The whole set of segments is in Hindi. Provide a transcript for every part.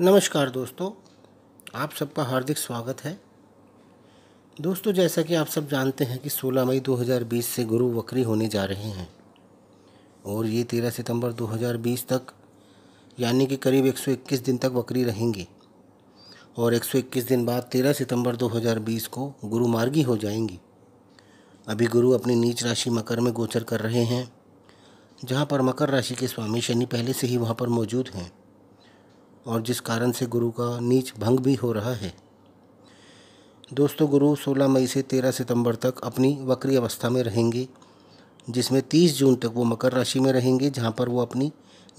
नमस्कार दोस्तों आप सबका हार्दिक स्वागत है दोस्तों जैसा कि आप सब जानते हैं कि 16 मई 2020 से गुरु वक्री होने जा रहे हैं और ये 13 सितंबर 2020 तक यानी कि करीब 121 दिन तक वक्री रहेंगे और 121 दिन बाद 13 सितंबर 2020 को गुरु मार्गी हो जाएंगी अभी गुरु अपनी नीच राशि मकर में गोचर कर रहे हैं जहाँ पर मकर राशि के स्वामी शनि पहले से ही वहाँ पर मौजूद हैं और जिस कारण से गुरु का नीच भंग भी हो रहा है दोस्तों गुरु 16 मई से 13 सितंबर तक अपनी वक्री अवस्था में रहेंगे जिसमें 30 जून तक वो मकर राशि में रहेंगे जहाँ पर वो अपनी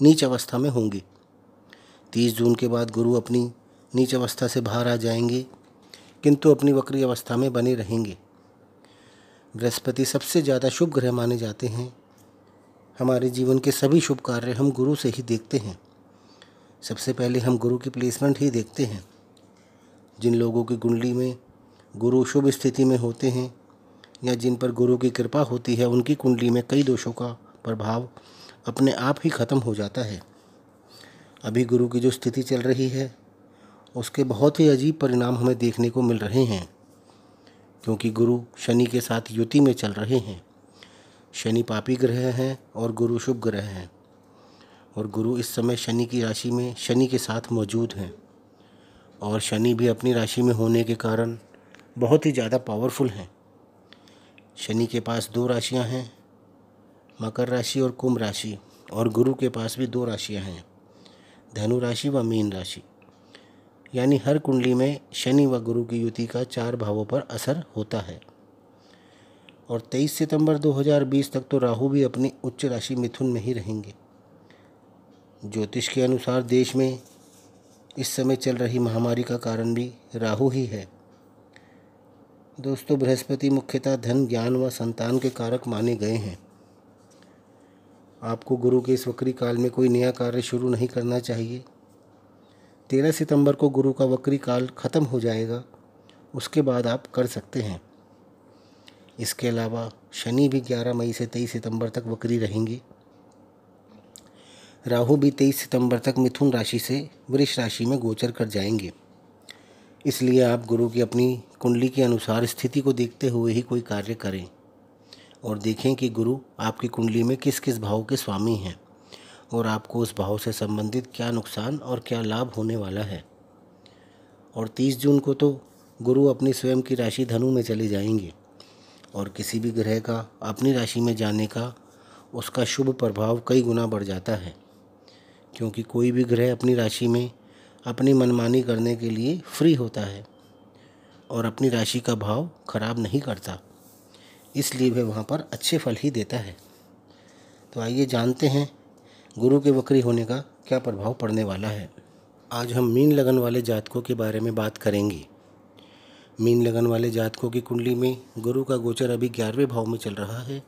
नीच अवस्था में होंगे 30 जून के बाद गुरु अपनी नीच अवस्था से बाहर आ जाएंगे किंतु अपनी वक्री अवस्था में बने रहेंगे बृहस्पति सबसे ज़्यादा शुभ ग्रह माने जाते हैं हमारे जीवन के सभी शुभ कार्य हम गुरु से ही देखते हैं सबसे पहले हम गुरु की प्लेसमेंट ही देखते हैं जिन लोगों की कुंडली में गुरु शुभ स्थिति में होते हैं या जिन पर गुरु की कृपा होती है उनकी कुंडली में कई दोषों का प्रभाव अपने आप ही ख़त्म हो जाता है अभी गुरु की जो स्थिति चल रही है उसके बहुत ही अजीब परिणाम हमें देखने को मिल रहे हैं क्योंकि गुरु शनि के साथ युति में चल रहे हैं शनि पापी ग्रह हैं और गुरु शुभ ग्रह हैं और गुरु इस समय शनि की राशि में शनि के साथ मौजूद हैं और शनि भी अपनी राशि में होने के कारण बहुत ही ज़्यादा पावरफुल हैं शनि के पास दो राशियां हैं मकर राशि और कुंभ राशि और गुरु के पास भी दो राशियां हैं धनु राशि व मीन राशि यानी हर कुंडली में शनि व गुरु की युति का चार भावों पर असर होता है और 23 सितंबर 2020 तक तो राहु भी अपनी उच्च राशि मिथुन में ही रहेंगे ज्योतिष के अनुसार देश में इस समय चल रही महामारी का कारण भी राहु ही है दोस्तों बृहस्पति मुख्यतः धन ज्ञान व संतान के कारक माने गए हैं आपको गुरु के इस वक्री काल में कोई नया कार्य शुरू नहीं करना चाहिए तेरह सितंबर को गुरु का वक्री काल ख़त्म हो जाएगा उसके बाद आप कर सकते हैं इसके अलावा शनि भी ग्यारह मई से तेईस सितंबर तक वक्री रहेंगी राहु भी तेईस सितंबर तक मिथुन राशि से वृष राशि में गोचर कर जाएंगे इसलिए आप गुरु की अपनी कुंडली के अनुसार स्थिति को देखते हुए ही कोई कार्य करें और देखें कि गुरु आपकी कुंडली में किस किस भाव के स्वामी हैं और आपको उस भाव से संबंधित क्या नुकसान और क्या लाभ होने वाला है और 30 जून को तो गुरु अपनी स्वयं की राशि धनु में चले जाएंगे और किसी भी ग्रह का अपनी राशि में जाने का उसका शुभ प्रभाव कई गुना बढ़ जाता है क्योंकि कोई भी ग्रह अपनी राशि में अपनी मनमानी करने के लिए फ्री होता है और अपनी राशि का भाव खराब नहीं करता इसलिए वह वहाँ पर अच्छे फल ही देता है तो आइए जानते हैं गुरु के वक्री होने का क्या प्रभाव पड़ने वाला है आज हम मीन लगन वाले जातकों के बारे में बात करेंगे मीन लगन वाले जातकों की कुंडली में गुरु का गोचर अभी ग्यारहवें भाव में चल रहा है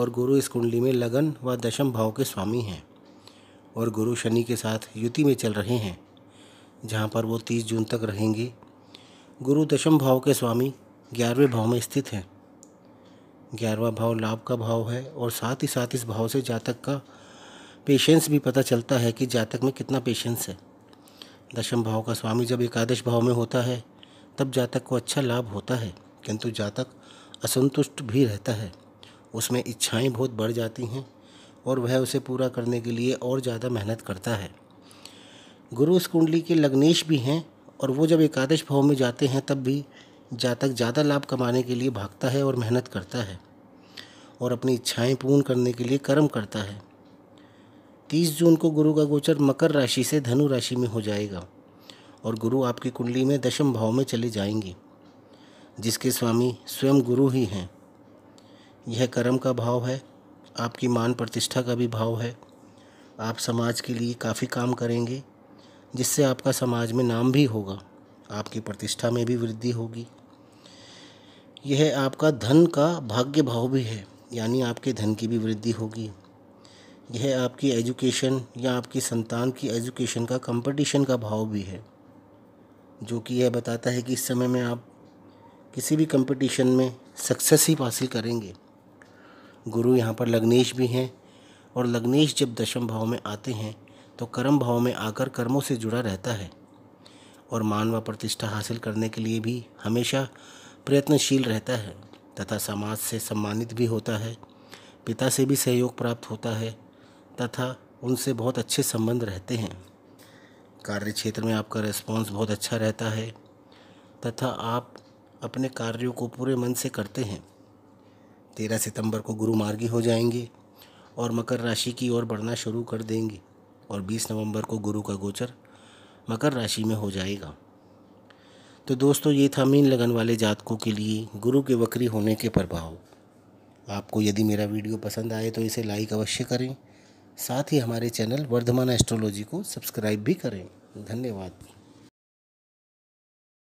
और गुरु इस कुंडली में लगन व दशम भाव के स्वामी हैं और गुरु शनि के साथ युति में चल रहे हैं जहाँ पर वो तीस जून तक रहेंगे गुरु दशम भाव के स्वामी ग्यारहवें भाव में स्थित हैं ग्यारहवा भाव लाभ का भाव है और साथ ही साथ इस भाव से जातक का पेशेंस भी पता चलता है कि जातक में कितना पेशेंस है दशम भाव का स्वामी जब एकादश भाव में होता है तब जातक को अच्छा लाभ होता है किंतु जातक असंतुष्ट भी रहता है उसमें इच्छाएं बहुत बढ़ जाती हैं और वह उसे पूरा करने के लिए और ज़्यादा मेहनत करता है गुरु इस कुंडली के लग्नेश भी हैं और वो जब एकादश भाव में जाते हैं तब भी जातक ज़्यादा लाभ कमाने के लिए भागता है और मेहनत करता है और अपनी इच्छाएं पूर्ण करने के लिए कर्म करता है तीस जून को गुरु का गोचर मकर राशि से धनु राशि में हो जाएगा और गुरु आपकी कुंडली में दशम भाव में चले जाएंगे जिसके स्वामी स्वयं गुरु ही हैं यह कर्म का भाव है आपकी मान प्रतिष्ठा का भी भाव है आप समाज के लिए काफ़ी काम करेंगे जिससे आपका समाज में नाम भी होगा आपकी प्रतिष्ठा में भी वृद्धि होगी यह आपका धन का भाग्य भाव भी है यानी आपके धन की भी वृद्धि होगी यह आपकी एजुकेशन या आपकी संतान की एजुकेशन का कंपटीशन का भाव भी है जो कि यह बताता है कि इस समय में आप किसी भी कंपटीशन में सक्सेस ही हासिल करेंगे गुरु यहाँ पर लग्नेश भी हैं और लग्नेश जब दशम भाव में आते हैं तो कर्म भाव में आकर कर्मों से जुड़ा रहता है और मान व प्रतिष्ठा हासिल करने के लिए भी हमेशा प्रयत्नशील रहता है तथा समाज से सम्मानित भी होता है पिता से भी सहयोग प्राप्त होता है तथा उनसे बहुत अच्छे संबंध रहते हैं कार्य क्षेत्र में आपका रिस्पॉन्स बहुत अच्छा रहता है तथा आप अपने कार्यों को पूरे मन से करते हैं तेरह सितंबर को गुरु मार्गी हो जाएंगे और मकर राशि की ओर बढ़ना शुरू कर देंगे और बीस नवंबर को गुरु का गोचर मकर राशि में हो जाएगा तो दोस्तों ये था मीन लगन वाले जातकों के लिए गुरु के वक्री होने के प्रभाव आपको यदि मेरा वीडियो पसंद आए तो इसे लाइक अवश्य करें साथ ही हमारे चैनल वर्धमान एस्ट्रोलॉजी को सब्सक्राइब भी करें धन्यवाद